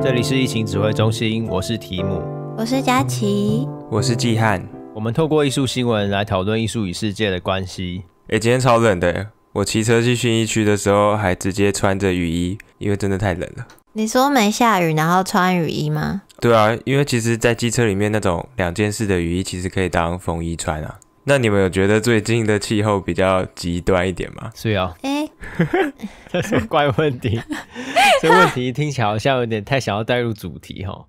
这里是疫情指挥中心，我是提姆，我是佳琪，我是季汉。我们透过艺术新闻来讨论艺术与世界的关系。哎，今天超冷的，我骑车去薰衣区的时候还直接穿着雨衣，因为真的太冷了。你说没下雨，然后穿雨衣吗？对啊，因为其实，在机车里面那种两件式的雨衣，其实可以当风衣穿啊。那你们有觉得最近的气候比较极端一点吗？是啊，哎，这是怪问题，这问题听起来好像有点太想要带入主题哈。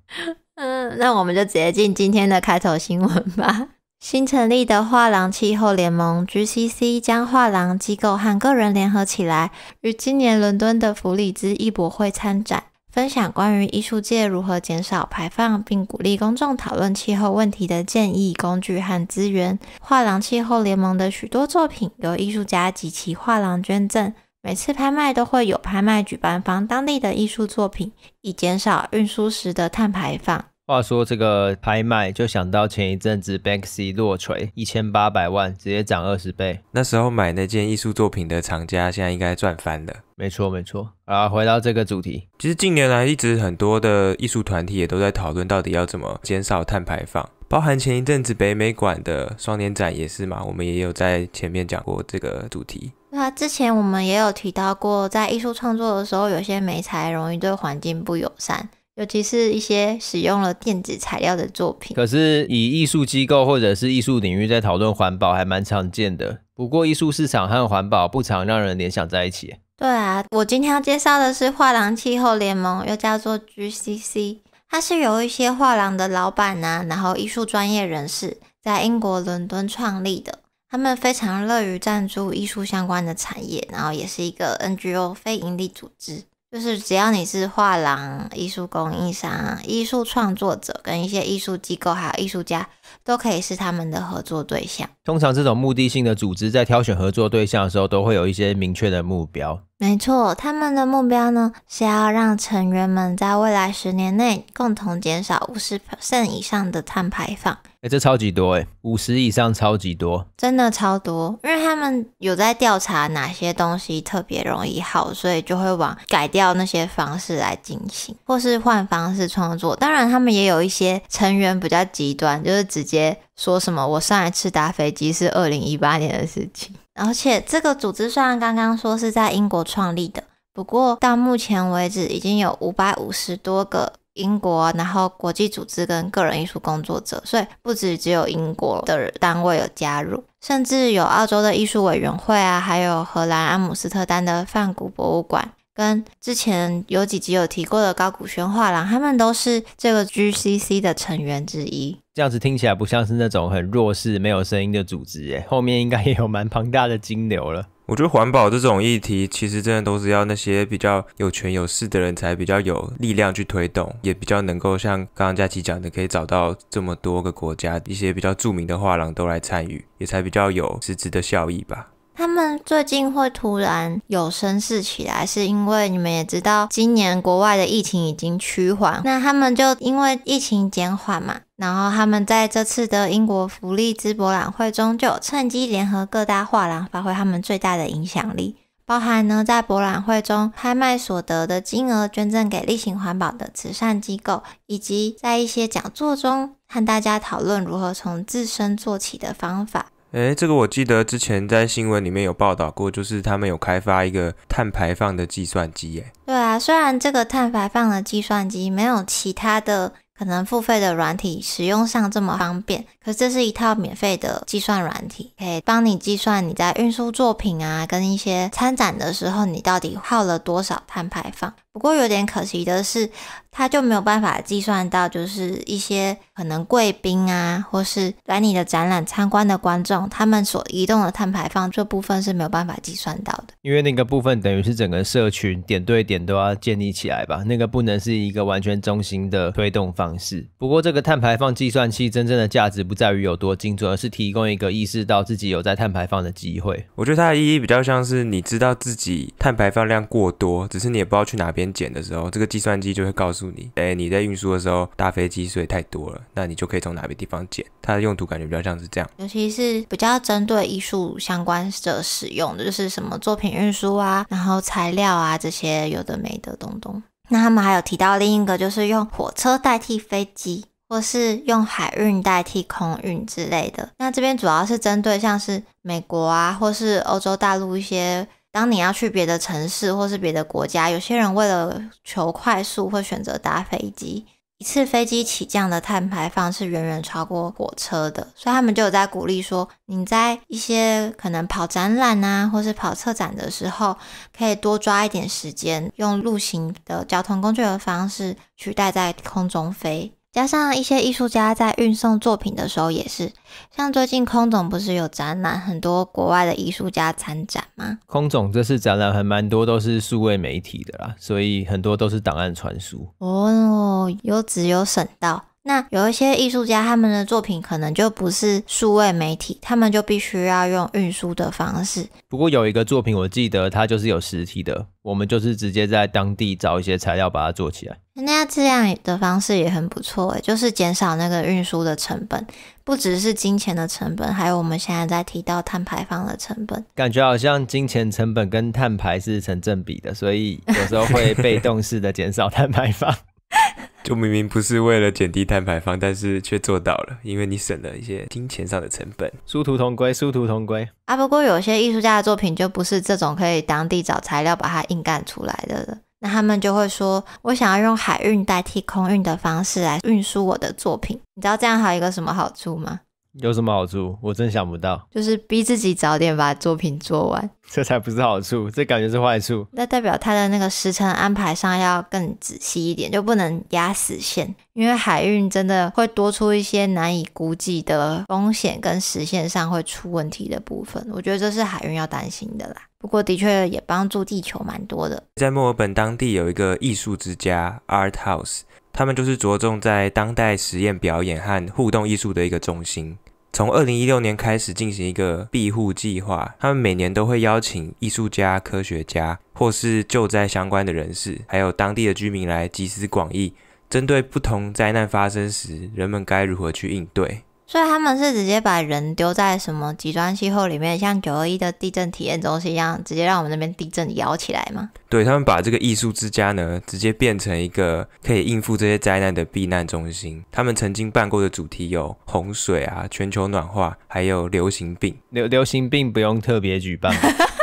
嗯，那我们就直接进今天的开头新闻吧。新成立的画廊气候联盟 G C C 将画廊机构和个人联合起来，于今年伦敦的弗里兹艺博会参展。分享关于艺术界如何减少排放，并鼓励公众讨论气候问题的建议、工具和资源。画廊气候联盟的许多作品由艺术家及其画廊捐赠，每次拍卖都会有拍卖举办方当地的艺术作品，以减少运输时的碳排放。话说这个拍卖，就想到前一阵子 Banksy 落锤一千八百万，直接涨二十倍。那时候买那件艺术作品的厂家，现在应该赚翻了。没错，没错。啊，回到这个主题，其实近年来一直很多的艺术团体也都在讨论到底要怎么减少碳排放，包含前一阵子北美馆的双年展也是嘛。我们也有在前面讲过这个主题。那之前我们也有提到过，在艺术创作的时候，有些媒材容易对环境不友善。尤其是一些使用了电子材料的作品。可是，以艺术机构或者是艺术领域在讨论环保还蛮常见的。不过，艺术市场和环保不常让人联想在一起。对啊，我今天要介绍的是画廊气候联盟，又叫做 GCC，它是由一些画廊的老板呐，然后艺术专业人士在英国伦敦创立的。他们非常乐于赞助艺术相关的产业，然后也是一个 NGO 非营利组织。就是只要你是画廊、艺术供应商、艺术创作者，跟一些艺术机构还有艺术家，都可以是他们的合作对象。通常这种目的性的组织在挑选合作对象的时候，都会有一些明确的目标。没错，他们的目标呢是要让成员们在未来十年内共同减少五十 percent 以上的碳排放。哎，这超级多哎，五十以上超级多，真的超多。因为他们有在调查哪些东西特别容易耗，所以就会往改掉那些方式来进行，或是换方式创作。当然，他们也有一些成员比较极端，就是直接说什么我上一次搭飞机是二零一八年的事情。而且这个组织虽然刚刚说是在英国创立的，不过到目前为止已经有五百五十多个英国然后国际组织跟个人艺术工作者，所以不止只有英国的单位有加入，甚至有澳洲的艺术委员会啊，还有荷兰阿姆斯特丹的梵谷博物馆，跟之前有几集有提过的高古轩画廊，他们都是这个 G C C 的成员之一。这样子听起来不像是那种很弱势、没有声音的组织，哎，后面应该也有蛮庞大的金流了。我觉得环保这种议题，其实真的都是要那些比较有权有势的人才比较有力量去推动，也比较能够像刚刚佳琪讲的，可以找到这么多个国家一些比较著名的画廊都来参与，也才比较有实质的效益吧。他们最近会突然有声势起来，是因为你们也知道，今年国外的疫情已经趋缓，那他们就因为疫情减缓嘛，然后他们在这次的英国福利兹博览会中，就趁机联合各大画廊，发挥他们最大的影响力，包含呢，在博览会中拍卖所得的金额捐赠给例行环保的慈善机构，以及在一些讲座中和大家讨论如何从自身做起的方法。诶，这个我记得之前在新闻里面有报道过，就是他们有开发一个碳排放的计算机。诶，对啊，虽然这个碳排放的计算机没有其他的可能付费的软体使用上这么方便，可这是一套免费的计算软体，可以帮你计算你在运输作品啊，跟一些参展的时候你到底耗了多少碳排放。不过有点可惜的是，他就没有办法计算到，就是一些可能贵宾啊，或是来你的展览参观的观众，他们所移动的碳排放这部分是没有办法计算到的。因为那个部分等于是整个社群点对点都要建立起来吧，那个不能是一个完全中心的推动方式。不过这个碳排放计算器真正的价值不在于有多精准，而是提供一个意识到自己有在碳排放的机会。我觉得它的意义比较像是，你知道自己碳排放量过多，只是你也不知道去哪边。减的时候，这个计算机就会告诉你，哎，你在运输的时候大飞机以太多了，那你就可以从哪个地方减。它的用途感觉比较像是这样，尤其是比较针对艺术相关的使用，就是什么作品运输啊，然后材料啊这些有的没的东东。那他们还有提到另一个，就是用火车代替飞机，或是用海运代替空运之类的。那这边主要是针对像是美国啊，或是欧洲大陆一些。当你要去别的城市或是别的国家，有些人为了求快速会选择搭飞机。一次飞机起降的碳排放是远远超过火车的，所以他们就有在鼓励说，你在一些可能跑展览啊或是跑策展的时候，可以多抓一点时间，用陆行的交通工具的方式取代在空中飞。加上一些艺术家在运送作品的时候，也是像最近空总不是有展览，很多国外的艺术家参展吗？空总这次展览还蛮多都是数位媒体的啦，所以很多都是档案传输哦，有纸有省道。那有一些艺术家，他们的作品可能就不是数位媒体，他们就必须要用运输的方式。不过有一个作品，我记得它就是有实体的，我们就是直接在当地找一些材料把它做起来。那这样的方式也很不错，就是减少那个运输的成本，不只是金钱的成本，还有我们现在在提到碳排放的成本。感觉好像金钱成本跟碳排是成正比的，所以有时候会被动式的减少碳排放。就明明不是为了减低碳排放，但是却做到了，因为你省了一些金钱上的成本。殊途同归，殊途同归。啊，不过有些艺术家的作品就不是这种可以当地找材料把它硬干出来的，那他们就会说，我想要用海运代替空运的方式来运输我的作品。你知道这样还有一个什么好处吗？有什么好处？我真想不到。就是逼自己早点把作品做完，这才不是好处，这感觉是坏处。那代表他的那个时程安排上要更仔细一点，就不能压死线，因为海运真的会多出一些难以估计的风险，跟时限上会出问题的部分。我觉得这是海运要担心的啦。不过的确也帮助地球蛮多的。在墨尔本当地有一个艺术之家 （Art House）。他们就是着重在当代实验表演和互动艺术的一个中心。从二零一六年开始进行一个庇护计划，他们每年都会邀请艺术家、科学家或是救灾相关的人士，还有当地的居民来集思广益，针对不同灾难发生时，人们该如何去应对。所以他们是直接把人丢在什么极端气候里面，像九二一的地震体验中心一样，直接让我们那边地震摇起来吗？对他们把这个艺术之家呢，直接变成一个可以应付这些灾难的避难中心。他们曾经办过的主题有洪水啊、全球暖化，还有流行病。流流行病不用特别举办。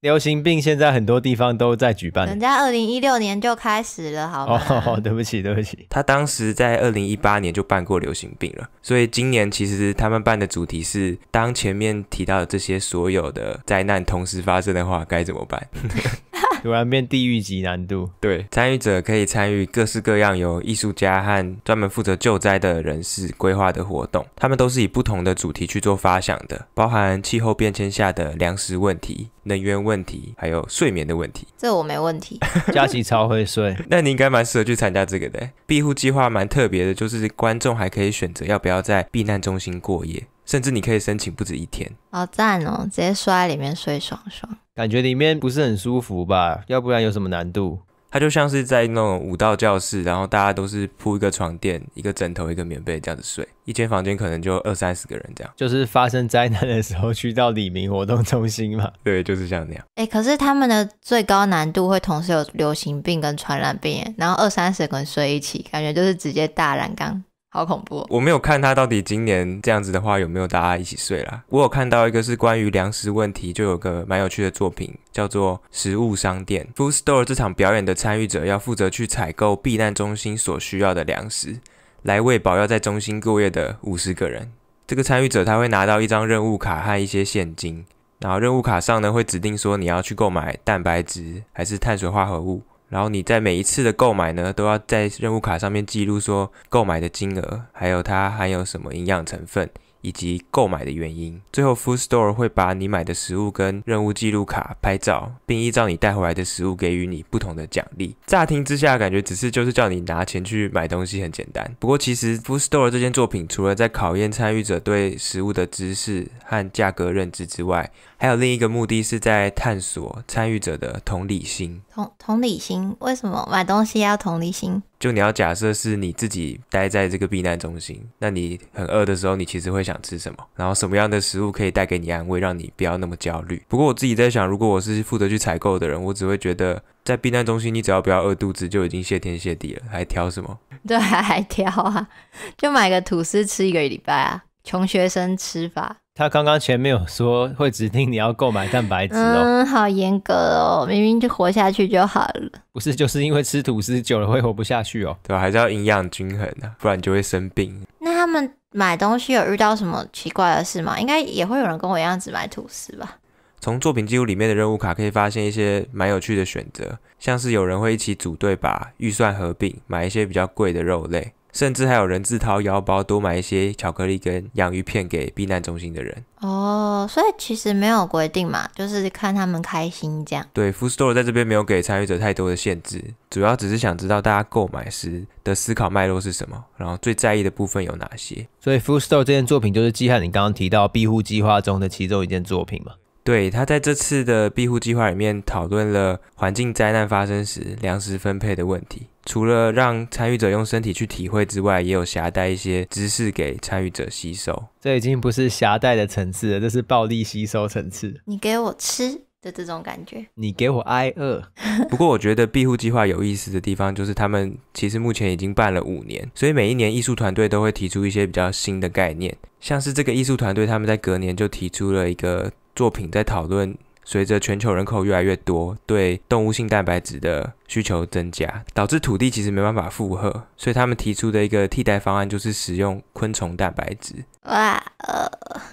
流行病现在很多地方都在举办，人家二零一六年就开始了，好吧？对不起，对不起，他当时在二零一八年就办过流行病了，所以今年其实他们办的主题是当前面提到的这些所有的灾难同时发生的话该怎么办。突然变地狱级难度，对参与者可以参与各式各样由艺术家和专门负责救灾的人士规划的活动，他们都是以不同的主题去做发想的，包含气候变迁下的粮食问题、能源问题，还有睡眠的问题。这我没问题，假期超会睡，那你应该蛮适合去参加这个的。庇护计划蛮特别的，就是观众还可以选择要不要在避难中心过夜，甚至你可以申请不止一天。好赞哦，直接睡在里面睡爽爽。感觉里面不是很舒服吧？要不然有什么难度？它就像是在那种舞蹈教室，然后大家都是铺一个床垫、一个枕头、一个棉被这样子睡，一间房间可能就二三十个人这样。就是发生灾难的时候去到里明活动中心嘛？对，就是像那样。哎，可是他们的最高难度会同时有流行病跟传染病，然后二三十个人睡一起，感觉就是直接大染缸。好恐怖！我没有看他到底今年这样子的话有没有大家一起睡啦。我有看到一个是关于粮食问题，就有个蛮有趣的作品叫做《食物商店》（Food Store）。这场表演的参与者要负责去采购避难中心所需要的粮食，来喂饱要在中心过夜的五十个人。这个参与者他会拿到一张任务卡和一些现金，然后任务卡上呢会指定说你要去购买蛋白质还是碳水化合物。然后你在每一次的购买呢，都要在任务卡上面记录说购买的金额，还有它含有什么营养成分，以及购买的原因。最后，Food Store 会把你买的食物跟任务记录卡拍照，并依照你带回来的食物给予你不同的奖励。乍听之下感觉只是就是叫你拿钱去买东西很简单，不过其实 Food Store 这件作品除了在考验参与者对食物的知识和价格认知之外，还有另一个目的是在探索参与者的同理心。同同理心，为什么买东西要同理心？就你要假设是你自己待在这个避难中心，那你很饿的时候，你其实会想吃什么？然后什么样的食物可以带给你安慰，让你不要那么焦虑？不过我自己在想，如果我是负责去采购的人，我只会觉得在避难中心，你只要不要饿肚子就已经谢天谢地了，还挑什么？对，还挑啊？就买个吐司吃一个礼拜啊？穷学生吃法，他刚刚前面有说会指定你要购买蛋白质哦，嗯，好严格哦，明明就活下去就好了。不是就是因为吃吐司久了会活不下去哦，对吧？还是要营养均衡啊，不然就会生病。那他们买东西有遇到什么奇怪的事吗？应该也会有人跟我一样只买吐司吧？从作品记录里面的任务卡可以发现一些蛮有趣的选择，像是有人会一起组队把预算合并，买一些比较贵的肉类。甚至还有人自掏腰包多买一些巧克力跟养鱼片给避难中心的人哦，所以其实没有规定嘛，就是看他们开心这样。对，Food Store 在这边没有给参与者太多的限制，主要只是想知道大家购买时的思考脉络是什么，然后最在意的部分有哪些。所以 Food Store 这件作品就是记汉你刚刚提到庇护计划中的其中一件作品嘛。对他在这次的庇护计划里面讨论了环境灾难发生时粮食分配的问题。除了让参与者用身体去体会之外，也有携带一些知识给参与者吸收。这已经不是携带的层次了，这是暴力吸收层次。你给我吃的这种感觉，你给我挨饿。不过我觉得庇护计划有意思的地方就是，他们其实目前已经办了五年，所以每一年艺术团队都会提出一些比较新的概念。像是这个艺术团队，他们在隔年就提出了一个。作品在讨论，随着全球人口越来越多，对动物性蛋白质的需求增加，导致土地其实没办法负荷，所以他们提出的一个替代方案就是使用昆虫蛋白质。哇，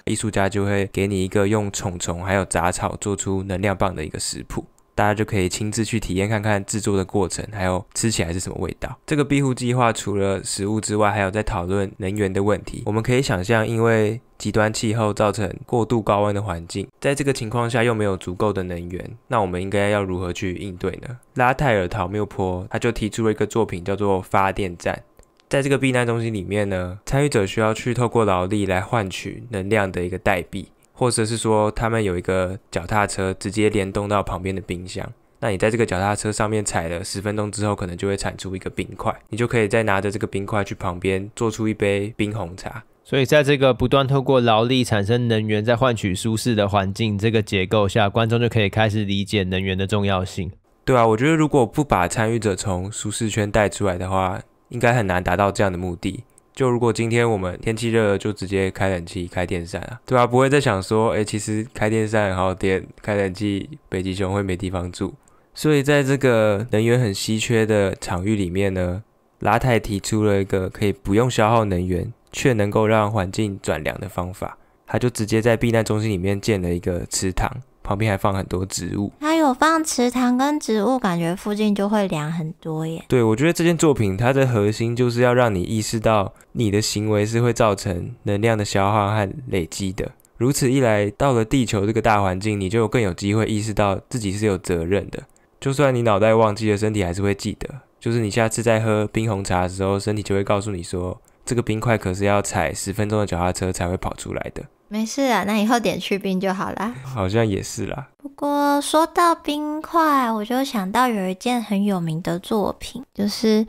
艺术家就会给你一个用虫虫还有杂草做出能量棒的一个食谱。大家就可以亲自去体验看看制作的过程，还有吃起来是什么味道。这个庇护计划除了食物之外，还有在讨论能源的问题。我们可以想象，因为极端气候造成过度高温的环境，在这个情况下又没有足够的能源，那我们应该要如何去应对呢？拉泰尔·陶缪坡他就提出了一个作品，叫做发电站。在这个避难中心里面呢，参与者需要去透过劳力来换取能量的一个代币。或者是说，他们有一个脚踏车，直接联动到旁边的冰箱。那你在这个脚踏车上面踩了十分钟之后，可能就会产出一个冰块，你就可以再拿着这个冰块去旁边做出一杯冰红茶。所以，在这个不断透过劳力产生能源，再换取舒适的环境这个结构下，观众就可以开始理解能源的重要性。对啊，我觉得如果不把参与者从舒适圈带出来的话，应该很难达到这样的目的。就如果今天我们天气热了，就直接开冷气、开电扇啊，对吧？不会再想说，哎，其实开电扇、很后电、开冷气，北极熊会没地方住。所以在这个能源很稀缺的场域里面呢，拉泰提出了一个可以不用消耗能源，却能够让环境转凉的方法。他就直接在避难中心里面建了一个池塘，旁边还放很多植物。有放池塘跟植物，感觉附近就会凉很多耶。对，我觉得这件作品它的核心就是要让你意识到你的行为是会造成能量的消耗和累积的。如此一来，到了地球这个大环境，你就更有机会意识到自己是有责任的。就算你脑袋忘记了，身体还是会记得。就是你下次在喝冰红茶的时候，身体就会告诉你说。这个冰块可是要踩十分钟的脚踏车才会跑出来的。没事啊，那以后点去冰就好啦。好像也是啦。不过说到冰块，我就想到有一件很有名的作品，就是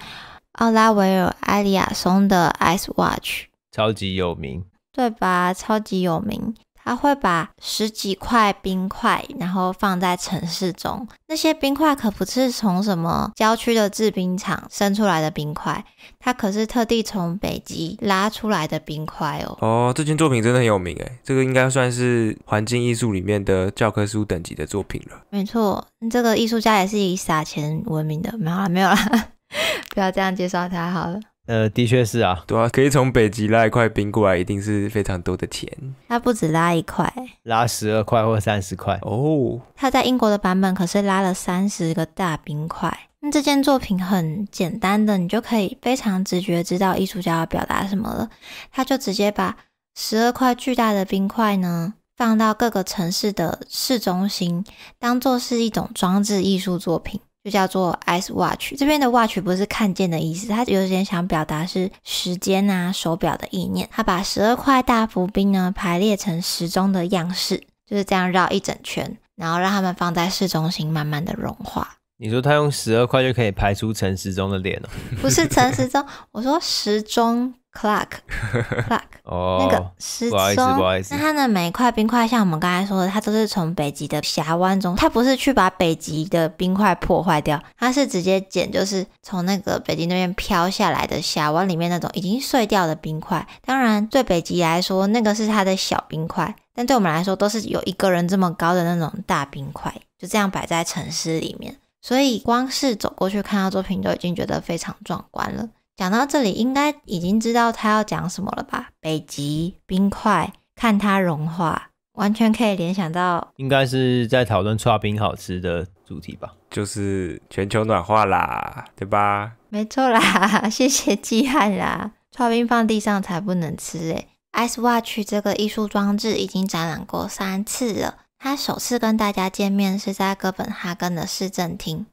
奥拉维尔·埃利亚松的《Ice Watch》，超级有名，对吧？超级有名。他会把十几块冰块，然后放在城市中。那些冰块可不是从什么郊区的制冰厂生出来的冰块，它可是特地从北极拉出来的冰块哦。哦，这件作品真的很有名诶，这个应该算是环境艺术里面的教科书等级的作品了。没错，这个艺术家也是以撒钱闻名的。没有了，没有了，不要这样介绍他好了。呃，的确是啊，对啊，可以从北极拉一块冰过来，一定是非常多的钱。他不止拉一块，拉十二块或三十块哦。他在英国的版本可是拉了三十个大冰块。那这件作品很简单的，你就可以非常直觉知道艺术家要表达什么了。他就直接把十二块巨大的冰块呢放到各个城市的市中心，当做是一种装置艺术作品。就叫做 Ice Watch，这边的 Watch 不是看见的意思，它有点想表达是时间呐，手表的意念。它把十二块大浮冰呢排列成时钟的样式，就是这样绕一整圈，然后让它们放在市中心，慢慢的融化。你说他用十二块就可以排出陈时钟的脸了？不是陈时钟，我说时钟。Clock，Clock，哦，那个失踪。不好意思。那它的每一块冰块，像我们刚才说的，它都是从北极的峡湾中，它不是去把北极的冰块破坏掉，它是直接捡，就是从那个北极那边飘下来的峡湾里面那种已经碎掉的冰块。当然，对北极来说，那个是它的小冰块，但对我们来说，都是有一个人这么高的那种大冰块，就这样摆在城市里面。所以，光是走过去看到作品，都已经觉得非常壮观了。讲到这里，应该已经知道他要讲什么了吧？北极冰块，看它融化，完全可以联想到，应该是在讨论刨冰好吃的主题吧？就是全球暖化啦，对吧？没错啦，谢谢季汉啦。刨冰放地上才不能吃诶。Ice Watch 这个艺术装置已经展览过三次了。他首次跟大家见面是在哥本哈根的市政厅，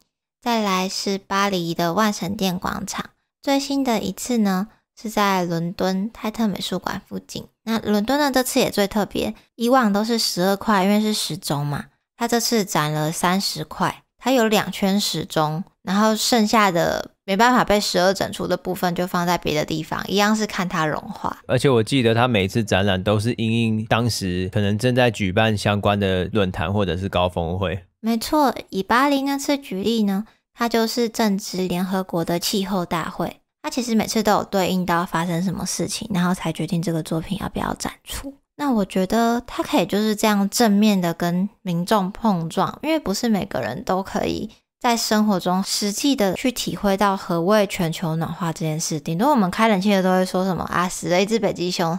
再来是巴黎的万神殿广场。最新的一次呢，是在伦敦泰特美术馆附近。那伦敦的这次也最特别，以往都是十二块，因为是时钟嘛。他这次展了三十块，它有两圈时钟，然后剩下的没办法被十二整除的部分，就放在别的地方，一样是看它融化。而且我记得他每次展览都是因应当时可能正在举办相关的论坛或者是高峰会。没错，以巴黎那次举例呢。它就是正值联合国的气候大会，它其实每次都有对应到发生什么事情，然后才决定这个作品要不要展出。那我觉得它可以就是这样正面的跟民众碰撞，因为不是每个人都可以在生活中实际的去体会到何谓全球暖化这件事。顶多我们开冷气的都会说什么啊，死了一只北极熊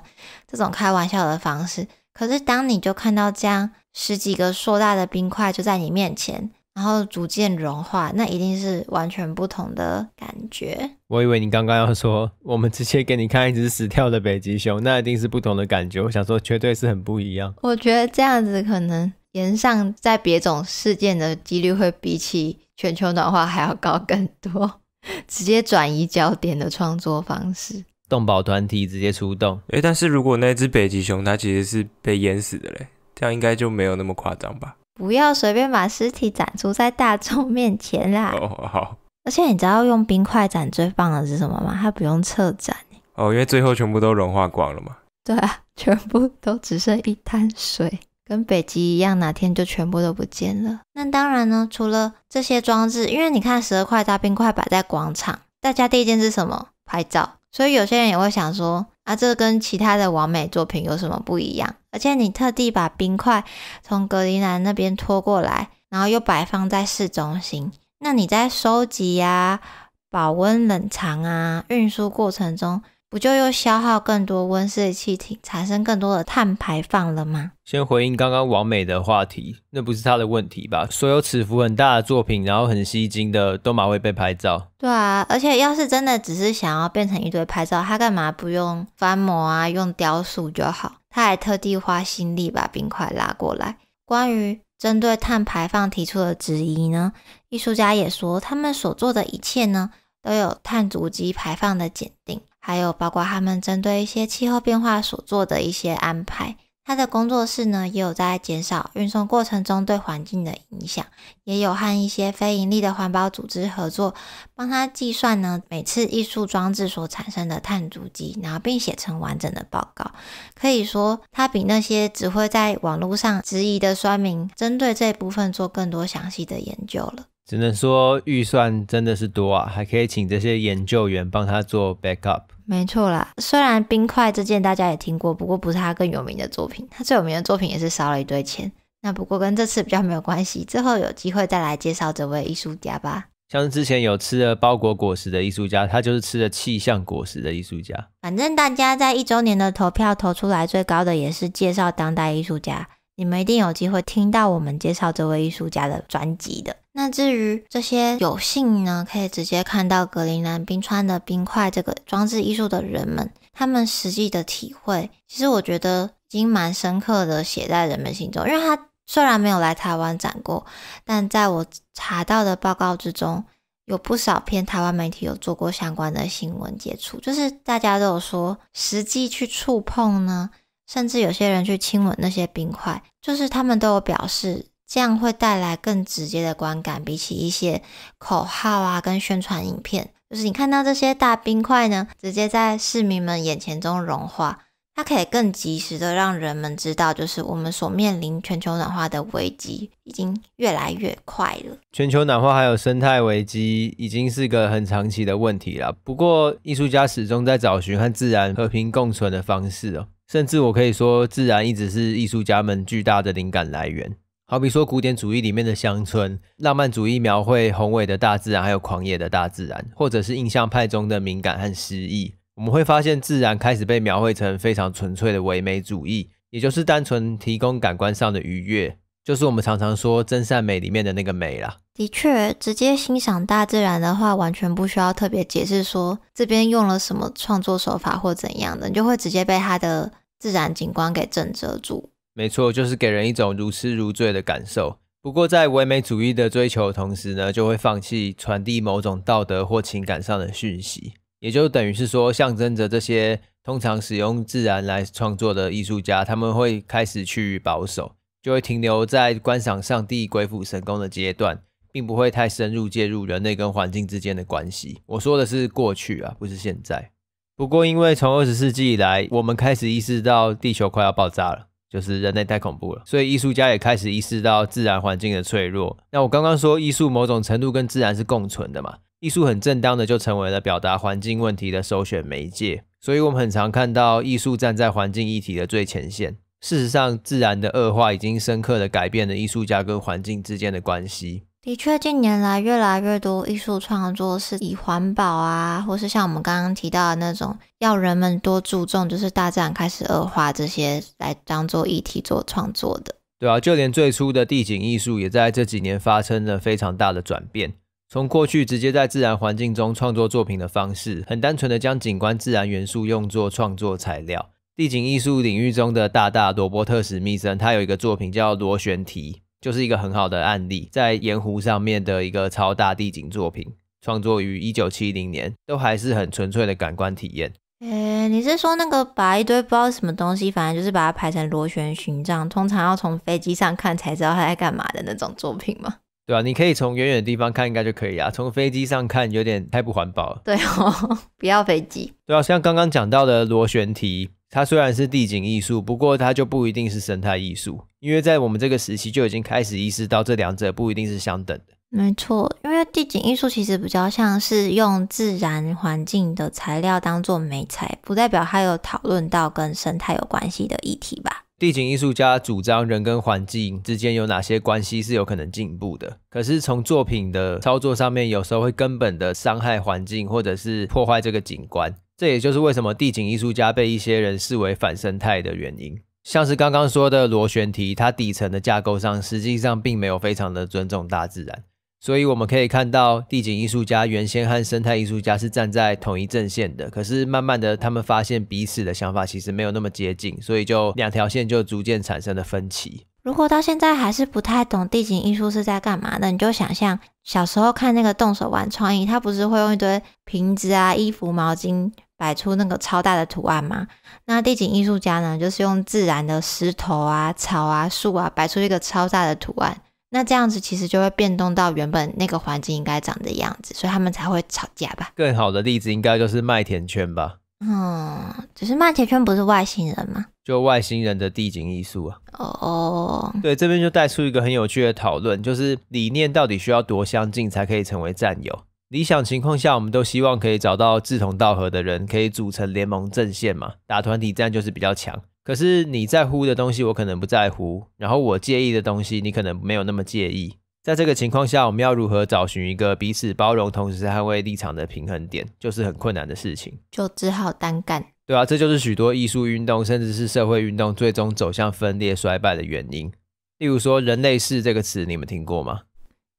这种开玩笑的方式。可是当你就看到这样十几个硕大的冰块就在你面前。然后逐渐融化，那一定是完全不同的感觉。我以为你刚刚要说，我们直接给你看一只死掉的北极熊，那一定是不同的感觉。我想说，绝对是很不一样。我觉得这样子可能岩上在别种事件的几率会比起全球暖化还要高更多。直接转移焦点的创作方式，动保团体直接出动。哎，但是如果那只北极熊它其实是被淹死的嘞，这样应该就没有那么夸张吧？不要随便把尸体展出在大众面前啦！哦好。而且你知道用冰块展最棒的是什么吗？它不用撤展。哦，因为最后全部都融化光了嘛。对啊，全部都只剩一滩水，跟北极一样，哪天就全部都不见了。那当然呢，除了这些装置，因为你看十二块大冰块摆在广场，大家第一件是什么？拍照。所以有些人也会想说。啊，这跟其他的完美作品有什么不一样？而且你特地把冰块从格陵兰那边拖过来，然后又摆放在市中心。那你在收集啊、保温冷藏啊、运输过程中。不就又消耗更多温室气体，产生更多的碳排放了吗？先回应刚刚王美的话题，那不是他的问题吧？所有尺幅很大的作品，然后很吸睛的，都马会被拍照。对啊，而且要是真的只是想要变成一堆拍照，他干嘛不用翻模啊？用雕塑就好。他还特地花心力把冰块拉过来。关于针对碳排放提出的质疑呢，艺术家也说，他们所做的一切呢，都有碳足迹排放的检定。还有包括他们针对一些气候变化所做的一些安排，他的工作室呢也有在减少运送过程中对环境的影响，也有和一些非盈利的环保组织合作，帮他计算呢每次艺术装置所产生的碳足迹，然后并写成完整的报告。可以说，他比那些只会在网络上质疑的酸民，针对这部分做更多详细的研究了。只能说预算真的是多啊，还可以请这些研究员帮他做 backup。没错啦，虽然冰块这件大家也听过，不过不是他更有名的作品。他最有名的作品也是烧了一堆钱。那不过跟这次比较没有关系，之后有机会再来介绍这位艺术家吧。像之前有吃了包裹果实的艺术家，他就是吃了气象果实的艺术家。反正大家在一周年的投票投出来最高的也是介绍当代艺术家。你们一定有机会听到我们介绍这位艺术家的专辑的。那至于这些有幸呢，可以直接看到格陵兰冰川的冰块这个装置艺术的人们，他们实际的体会，其实我觉得已经蛮深刻的写在人们心中。因为他虽然没有来台湾展过，但在我查到的报告之中，有不少篇台湾媒体有做过相关的新闻接触，就是大家都有说，实际去触碰呢。甚至有些人去亲吻那些冰块，就是他们都有表示，这样会带来更直接的观感，比起一些口号啊跟宣传影片，就是你看到这些大冰块呢，直接在市民们眼前中融化，它可以更及时的让人们知道，就是我们所面临全球暖化的危机已经越来越快了。全球暖化还有生态危机已经是个很长期的问题了，不过艺术家始终在找寻和自然和平共存的方式哦。甚至我可以说，自然一直是艺术家们巨大的灵感来源。好比说，古典主义里面的乡村，浪漫主义描绘宏伟的大自然，还有狂野的大自然，或者是印象派中的敏感和诗意。我们会发现，自然开始被描绘成非常纯粹的唯美主义，也就是单纯提供感官上的愉悦，就是我们常常说真善美里面的那个美啦。的确，直接欣赏大自然的话，完全不需要特别解释说这边用了什么创作手法或怎样的，你就会直接被它的。自然景观给震慑住，没错，就是给人一种如痴如醉的感受。不过，在唯美主义的追求同时呢，就会放弃传递某种道德或情感上的讯息，也就等于是说，象征着这些通常使用自然来创作的艺术家，他们会开始趋于保守，就会停留在观赏上帝鬼斧神工的阶段，并不会太深入介入人类跟环境之间的关系。我说的是过去啊，不是现在。不过，因为从二十世纪以来，我们开始意识到地球快要爆炸了，就是人类太恐怖了，所以艺术家也开始意识到自然环境的脆弱。那我刚刚说艺术某种程度跟自然是共存的嘛，艺术很正当的就成为了表达环境问题的首选媒介，所以我们很常看到艺术站在环境议题的最前线。事实上，自然的恶化已经深刻的改变了艺术家跟环境之间的关系。的确，近年来越来越多艺术创作是以环保啊，或是像我们刚刚提到的那种，要人们多注重，就是大自然开始恶化这些，来当做议题做创作的。对啊，就连最初的地景艺术也在这几年发生了非常大的转变，从过去直接在自然环境中创作作品的方式，很单纯的将景观自然元素用作创作材料。地景艺术领域中的大大罗伯特史密森，他有一个作品叫螺旋体。就是一个很好的案例，在盐湖上面的一个超大地景作品，创作于一九七零年，都还是很纯粹的感官体验。诶，你是说那个把一堆不知道什么东西，反正就是把它排成螺旋形状，通常要从飞机上看才知道它在干嘛的那种作品吗？对啊，你可以从远远的地方看应该就可以啊，从飞机上看有点太不环保了。对哦，不要飞机。对啊，像刚刚讲到的螺旋体，它虽然是地景艺术，不过它就不一定是生态艺术，因为在我们这个时期就已经开始意识到这两者不一定是相等的。没错，因为地景艺术其实比较像是用自然环境的材料当做媒材，不代表它有讨论到跟生态有关系的议题吧？地景艺术家主张人跟环境之间有哪些关系是有可能进步的，可是从作品的操作上面，有时候会根本的伤害环境，或者是破坏这个景观。这也就是为什么地景艺术家被一些人视为反生态的原因。像是刚刚说的螺旋体，它底层的架构上实际上并没有非常的尊重大自然。所以我们可以看到，地景艺术家原先和生态艺术家是站在同一阵线的，可是慢慢的他们发现彼此的想法其实没有那么接近，所以就两条线就逐渐产生了分歧。如果到现在还是不太懂地景艺术是在干嘛的，你就想象小时候看那个动手玩创意，他不是会用一堆瓶子啊、衣服、毛巾摆出那个超大的图案吗？那地景艺术家呢，就是用自然的石头啊、草啊、树啊摆出一个超大的图案。那这样子其实就会变动到原本那个环境应该长的样子，所以他们才会吵架吧。更好的例子应该就是麦田圈吧。嗯，只是麦田圈不是外星人吗？就外星人的地景艺术啊。哦哦，对，这边就带出一个很有趣的讨论，就是理念到底需要多相近才可以成为战友？理想情况下，我们都希望可以找到志同道合的人，可以组成联盟阵线嘛，打团体战就是比较强。可是你在乎的东西，我可能不在乎；然后我介意的东西，你可能没有那么介意。在这个情况下，我们要如何找寻一个彼此包容，同时捍卫立场的平衡点，就是很困难的事情。就只好单干。对啊，这就是许多艺术运动，甚至是社会运动，最终走向分裂衰败的原因。例如说“人类世”这个词，你们听过吗？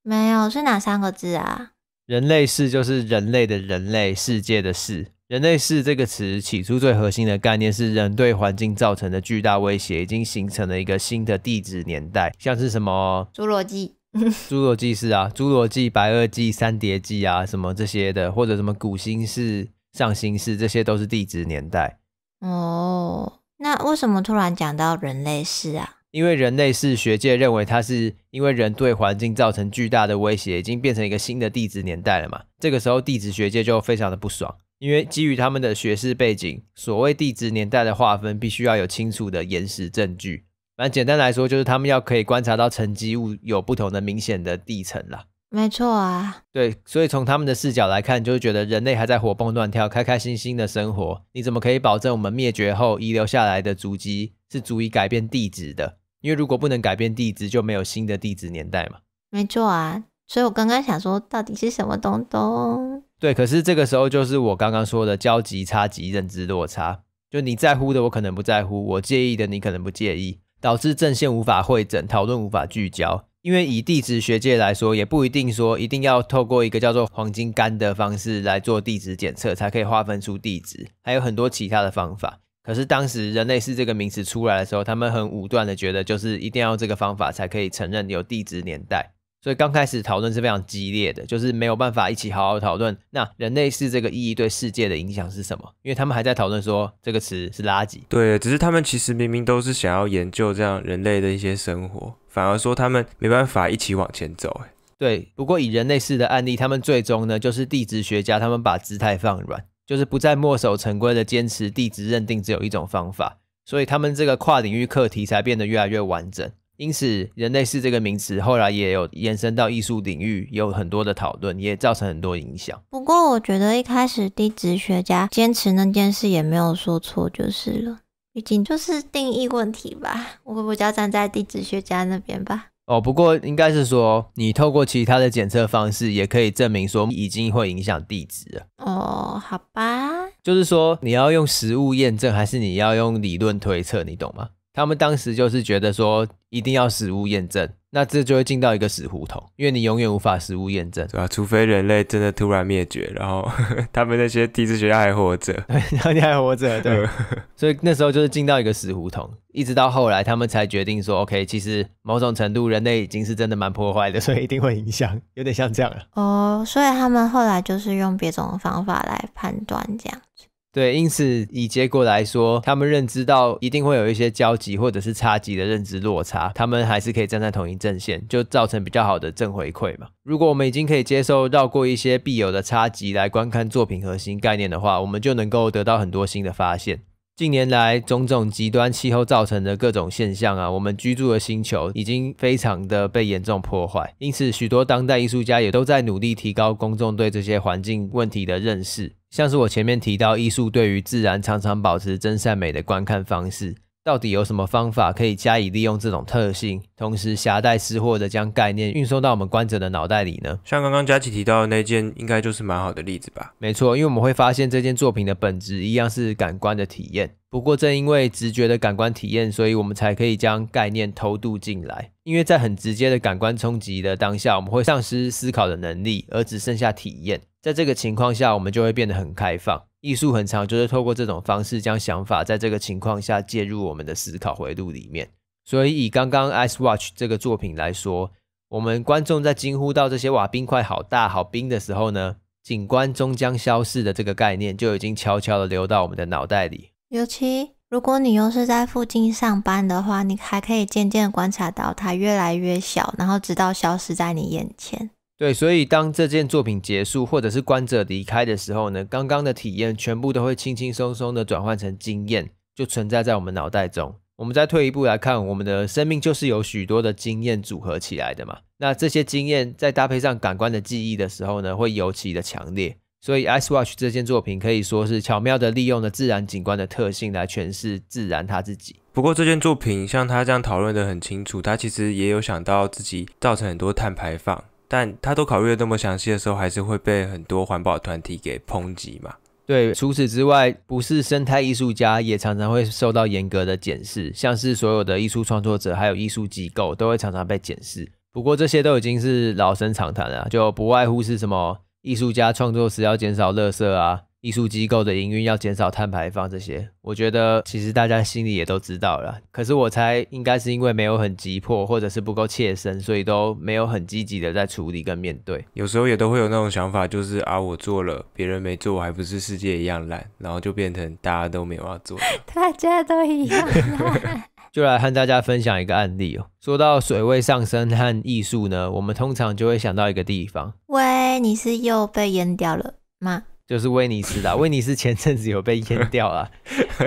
没有，是哪三个字啊？“人类世”就是人类的人类世界的事。人类世这个词，起初最核心的概念是人对环境造成的巨大威胁，已经形成了一个新的地质年代，像是什么？侏罗纪。侏罗纪是啊，侏罗纪、白垩纪、三叠纪啊，什么这些的，或者什么古新世、上新世，这些都是地质年代。哦，那为什么突然讲到人类世啊？因为人类世学界认为它是因为人对环境造成巨大的威胁，已经变成一个新的地质年代了嘛。这个时候地质学界就非常的不爽，因为基于他们的学士背景，所谓地质年代的划分必须要有清楚的岩石证据。反正简单来说，就是他们要可以观察到沉积物有不同的明显的地层了。没错啊，对，所以从他们的视角来看，就是觉得人类还在活蹦乱跳、开开心心的生活。你怎么可以保证我们灭绝后遗留下来的足迹是足以改变地质的？因为如果不能改变地质，就没有新的地质年代嘛。没错啊，所以我刚刚想说，到底是什么东东？对，可是这个时候就是我刚刚说的交集、差及认知落差，就你在乎的，我可能不在乎；我介意的，你可能不介意。导致阵线无法会诊，讨论无法聚焦。因为以地质学界来说，也不一定说一定要透过一个叫做黄金杆的方式来做地质检测才可以划分出地质，还有很多其他的方法。可是当时人类是这个名词出来的时候，他们很武断的觉得就是一定要这个方法才可以承认有地质年代。所以刚开始讨论是非常激烈的，就是没有办法一起好好讨论。那人类世这个意义对世界的影响是什么？因为他们还在讨论说这个词是垃圾。对，只是他们其实明明都是想要研究这样人类的一些生活，反而说他们没办法一起往前走。诶，对。不过以人类式的案例，他们最终呢，就是地质学家他们把姿态放软，就是不再墨守成规的坚持地质认定只有一种方法，所以他们这个跨领域课题才变得越来越完整。因此，人类是这个名词，后来也有延伸到艺术领域，有很多的讨论，也造成很多影响。不过，我觉得一开始地质学家坚持那件事也没有说错，就是了。毕竟就是定义问题吧。我比较站在地质学家那边吧。哦，不过应该是说，你透过其他的检测方式，也可以证明说已经会影响地质了。哦，好吧。就是说，你要用实物验证，还是你要用理论推测？你懂吗？他们当时就是觉得说，一定要实物验证，那这就会进到一个死胡同，因为你永远无法实物验证，对啊，除非人类真的突然灭绝，然后 他们那些地质学家还活着，对，你还活着，对，所以那时候就是进到一个死胡同，一直到后来他们才决定说，OK，其实某种程度人类已经是真的蛮破坏的，所以一定会影响，有点像这样了，哦，所以他们后来就是用别种方法来判断这样子。对，因此以结果来说，他们认知到一定会有一些交集或者是差级的认知落差，他们还是可以站在同一阵线，就造成比较好的正回馈嘛。如果我们已经可以接受绕过一些必有的差级来观看作品核心概念的话，我们就能够得到很多新的发现。近年来，种种极端气候造成的各种现象啊，我们居住的星球已经非常的被严重破坏，因此许多当代艺术家也都在努力提高公众对这些环境问题的认识。像是我前面提到，艺术对于自然常常保持真善美的观看方式，到底有什么方法可以加以利用这种特性，同时携带私货的将概念运送到我们观者的脑袋里呢？像刚刚佳琪提到的那件，应该就是蛮好的例子吧？没错，因为我们会发现这件作品的本质一样是感官的体验，不过正因为直觉的感官体验，所以我们才可以将概念偷渡进来，因为在很直接的感官冲击的当下，我们会丧失思考的能力，而只剩下体验。在这个情况下，我们就会变得很开放。艺术很长，就是透过这种方式将想法在这个情况下介入我们的思考回路里面。所以，以刚刚 Ice Watch 这个作品来说，我们观众在惊呼到这些瓦冰块好大、好冰的时候呢，景观终将消逝的这个概念就已经悄悄的流到我们的脑袋里。尤其如果你又是在附近上班的话，你还可以渐渐观察到它越来越小，然后直到消失在你眼前。对，所以当这件作品结束，或者是观者离开的时候呢，刚刚的体验全部都会轻轻松松的转换成经验，就存在在我们脑袋中。我们再退一步来看，我们的生命就是有许多的经验组合起来的嘛。那这些经验在搭配上感官的记忆的时候呢，会尤其的强烈。所以 Ice Watch 这件作品可以说是巧妙的利用了自然景观的特性来诠释自然它自己。不过这件作品像他这样讨论的很清楚，他其实也有想到自己造成很多碳排放。但他都考虑的那么详细的时候，还是会被很多环保团体给抨击嘛？对，除此之外，不是生态艺术家也常常会受到严格的检视，像是所有的艺术创作者还有艺术机构都会常常被检视。不过这些都已经是老生常谈了，就不外乎是什么艺术家创作时要减少乐色啊。艺术机构的营运要减少碳排放，这些我觉得其实大家心里也都知道了。可是我猜应该是因为没有很急迫，或者是不够切身，所以都没有很积极的在处理跟面对。有时候也都会有那种想法，就是啊，我做了，别人没做，还不是世界一样烂，然后就变成大家都没有要做，大家都一样烂。就来和大家分享一个案例哦。说到水位上升和艺术呢，我们通常就会想到一个地方。喂，你是又被淹掉了吗？就是威尼斯啦，威尼斯前阵子有被淹掉了，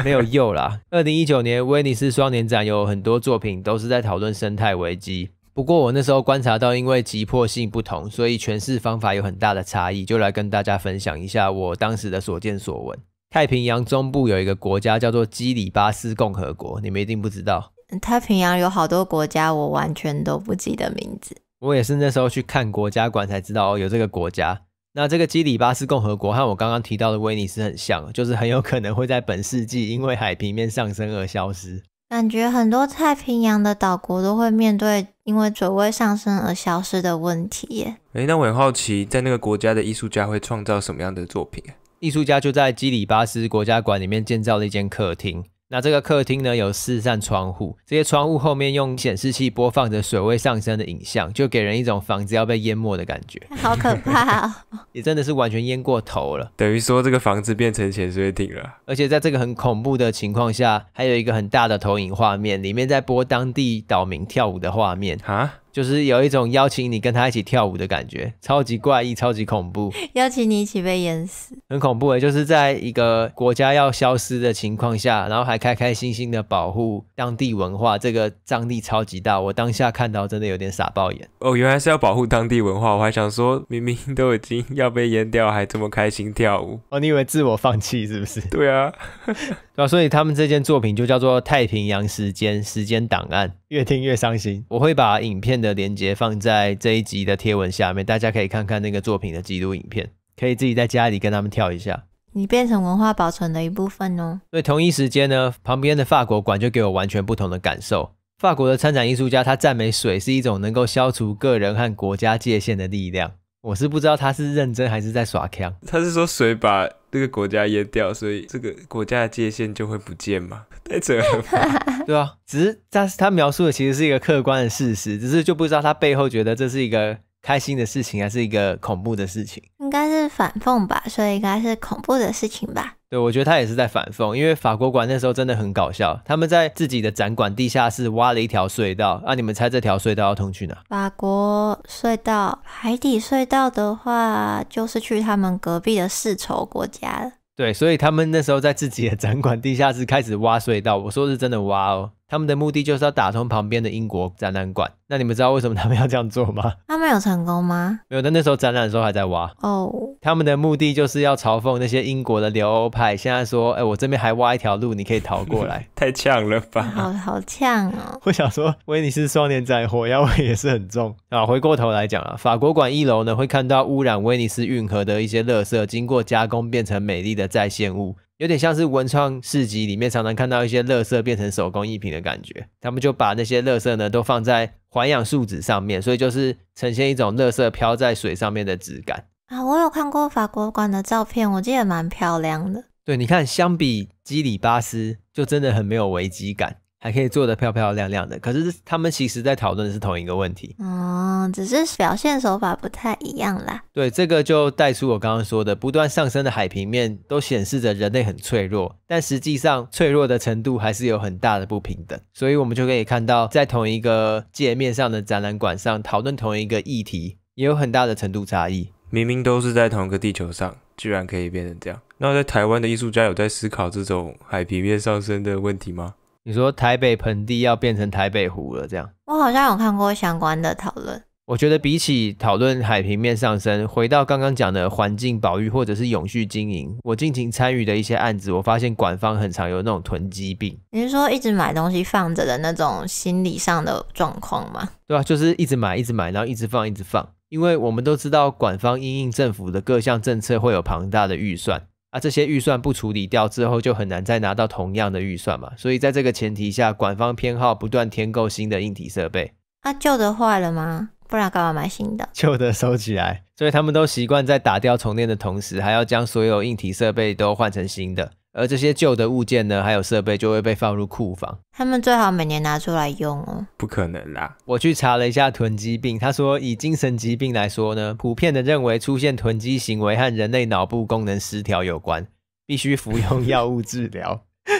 没有又啦。二零一九年威尼斯双年展有很多作品都是在讨论生态危机。不过我那时候观察到，因为急迫性不同，所以诠释方法有很大的差异，就来跟大家分享一下我当时的所见所闻。太平洋中部有一个国家叫做基里巴斯共和国，你们一定不知道。太平洋有好多国家，我完全都不记得名字。我也是那时候去看国家馆才知道哦，有这个国家。那这个基里巴斯共和国和我刚刚提到的威尼斯很像，就是很有可能会在本世纪因为海平面上升而消失。感觉很多太平洋的岛国都会面对因为水位上升而消失的问题。耶。诶，那我很好奇，在那个国家的艺术家会创造什么样的作品？艺术家就在基里巴斯国家馆里面建造了一间客厅。那这个客厅呢，有四扇窗户，这些窗户后面用显示器播放着水位上升的影像，就给人一种房子要被淹没的感觉，好可怕啊！也真的是完全淹过头了，等于说这个房子变成潜水艇了。而且在这个很恐怖的情况下，还有一个很大的投影画面，里面在播当地岛民跳舞的画面啊。就是有一种邀请你跟他一起跳舞的感觉，超级怪异，超级恐怖。邀请你一起被淹死，很恐怖的。就是在一个国家要消失的情况下，然后还开开心心的保护当地文化，这个张力超级大。我当下看到真的有点傻爆眼。哦，原来是要保护当地文化，我还想说，明明都已经要被淹掉，还这么开心跳舞。哦，你以为自我放弃是不是？对啊。那所以他们这件作品就叫做《太平洋时间：时间档案》，越听越伤心。我会把影片的连接放在这一集的贴文下面，大家可以看看那个作品的纪录影片，可以自己在家里跟他们跳一下。你变成文化保存的一部分哦。所以同一时间呢，旁边的法国馆就给我完全不同的感受。法国的参展艺术家他赞美水是一种能够消除个人和国家界限的力量。我是不知道他是认真还是在耍腔。他是说水把。这个国家淹掉，所以这个国家的界限就会不见嘛？太扯了，对啊，只是他他描述的其实是一个客观的事实，只是就不知道他背后觉得这是一个开心的事情，还是一个恐怖的事情？应该是反讽吧，所以应该是恐怖的事情吧。对，我觉得他也是在反讽，因为法国馆那时候真的很搞笑，他们在自己的展馆地下室挖了一条隧道，啊，你们猜这条隧道要通去哪？法国隧道，海底隧道的话，就是去他们隔壁的世仇国家了。对，所以他们那时候在自己的展馆地下室开始挖隧道，我说是真的挖哦。他们的目的就是要打通旁边的英国展览馆。那你们知道为什么他们要这样做吗？他们有成功吗？没有，但那时候展览的时候还在挖。哦。他们的目的就是要嘲讽那些英国的留欧派。现在说，哎，我这边还挖一条路，你可以逃过来。太呛了吧？好好呛哦！我想说，威尼斯双年展火药味也是很重啊。回过头来讲啊，法国馆一楼呢，会看到污染威尼斯运河的一些垃圾，经过加工变成美丽的再现物。有点像是文创市集里面常常看到一些垃圾变成手工艺品的感觉，他们就把那些垃圾呢都放在环氧树脂上面，所以就是呈现一种垃圾漂在水上面的质感啊。我有看过法国馆的照片，我记得蛮漂亮的。对，你看，相比基里巴斯，就真的很没有危机感。还可以做的漂漂亮亮的，可是他们其实在讨论的是同一个问题，哦，只是表现手法不太一样啦。对，这个就带出我刚刚说的，不断上升的海平面都显示着人类很脆弱，但实际上脆弱的程度还是有很大的不平等，所以我们就可以看到，在同一个界面上的展览馆上讨论同一个议题，也有很大的程度差异。明明都是在同一个地球上，居然可以变成这样。那在台湾的艺术家有在思考这种海平面上升的问题吗？你说台北盆地要变成台北湖了，这样我好像有看过相关的讨论。我觉得比起讨论海平面上升，回到刚刚讲的环境保育或者是永续经营，我近情参与的一些案子，我发现管方很常有那种囤积病。你是说一直买东西放着的那种心理上的状况吗？对啊，就是一直买，一直买，然后一直放，一直放。因为我们都知道，管方因应政府的各项政策，会有庞大的预算。啊，这些预算不处理掉之后，就很难再拿到同样的预算嘛。所以在这个前提下，管方偏好不断添购新的硬体设备。啊，旧的坏了吗？不然干嘛买新的？旧的收起来。所以他们都习惯在打掉重练的同时，还要将所有硬体设备都换成新的。而这些旧的物件呢，还有设备就会被放入库房。他们最好每年拿出来用哦。不可能啦！我去查了一下囤积病，他说以精神疾病来说呢，普遍的认为出现囤积行为和人类脑部功能失调有关，必须服用 药物治疗。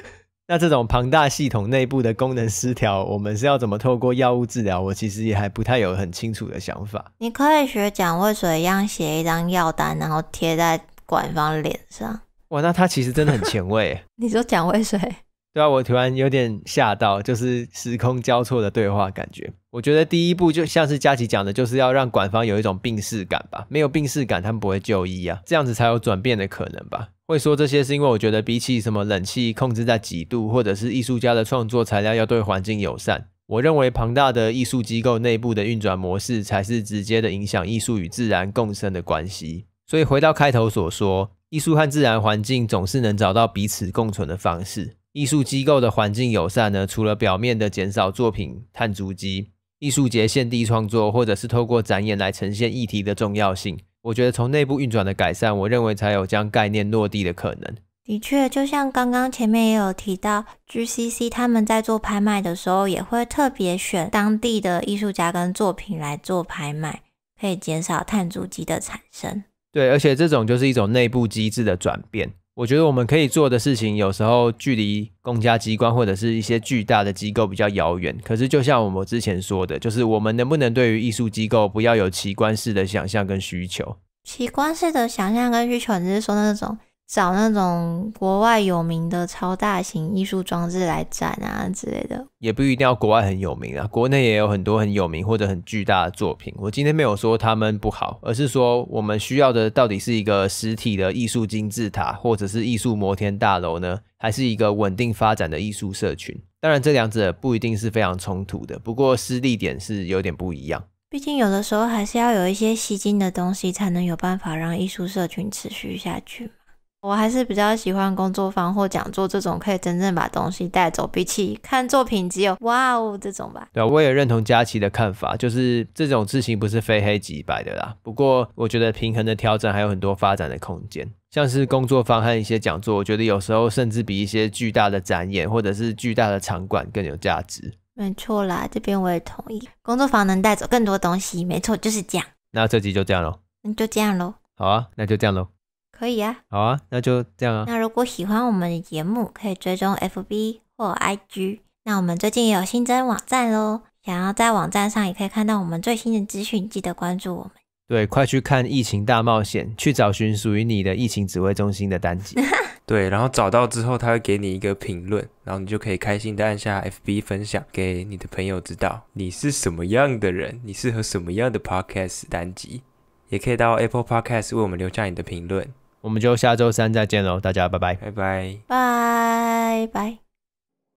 那这种庞大系统内部的功能失调，我们是要怎么透过药物治疗？我其实也还不太有很清楚的想法。你可以学蒋卫水一样写一张药单，然后贴在管方脸上。哇，那他其实真的很前卫。你说蒋为水？对啊，我突然有点吓到，就是时空交错的对话感觉。我觉得第一步就像是佳琪讲的，就是要让馆方有一种病逝感吧，没有病逝感，他们不会就医啊，这样子才有转变的可能吧。会说这些是因为我觉得，比起什么冷气控制在几度，或者是艺术家的创作材料要对环境友善，我认为庞大的艺术机构内部的运转模式才是直接的影响艺术与自然共生的关系。所以回到开头所说。艺术和自然环境总是能找到彼此共存的方式。艺术机构的环境友善呢？除了表面的减少作品碳足迹，艺术节限定创作，或者是透过展演来呈现议题的重要性，我觉得从内部运转的改善，我认为才有将概念落地的可能。的确，就像刚刚前面也有提到，G C C 他们在做拍卖的时候，也会特别选当地的艺术家跟作品来做拍卖，可以减少碳足迹的产生。对，而且这种就是一种内部机制的转变。我觉得我们可以做的事情，有时候距离公家机关或者是一些巨大的机构比较遥远。可是就像我们之前说的，就是我们能不能对于艺术机构不要有奇观式的想象跟需求？奇观式的想象跟需求，你是说那种？找那种国外有名的超大型艺术装置来展啊之类的，也不一定要国外很有名啊，国内也有很多很有名或者很巨大的作品。我今天没有说他们不好，而是说我们需要的到底是一个实体的艺术金字塔，或者是艺术摩天大楼呢，还是一个稳定发展的艺术社群？当然，这两者不一定是非常冲突的，不过私利点是有点不一样。毕竟有的时候还是要有一些吸金的东西，才能有办法让艺术社群持续下去。我还是比较喜欢工作坊或讲座这种可以真正把东西带走，比起看作品只有哇哦这种吧。对，我也认同佳琪的看法，就是这种事情不是非黑即白的啦。不过我觉得平衡的调整还有很多发展的空间，像是工作坊和一些讲座，我觉得有时候甚至比一些巨大的展演或者是巨大的场馆更有价值。没错啦，这边我也同意，工作坊能带走更多东西。没错，就是这样。那这集就这样喽。那就这样喽。好啊，那就这样喽。可以啊，好啊，那就这样啊。那如果喜欢我们的节目，可以追踪 FB 或 IG。那我们最近也有新增网站喽，想要在网站上也可以看到我们最新的资讯，记得关注我们。对，快去看《疫情大冒险》，去找寻属于你的疫情指挥中心的单集。对，然后找到之后，他会给你一个评论，然后你就可以开心的按下 FB 分享给你的朋友知道你是什么样的人，你适合什么样的 Podcast 单集，也可以到 Apple Podcast 为我们留下你的评论。我们就下周三再见喽，大家拜拜，拜拜，拜拜。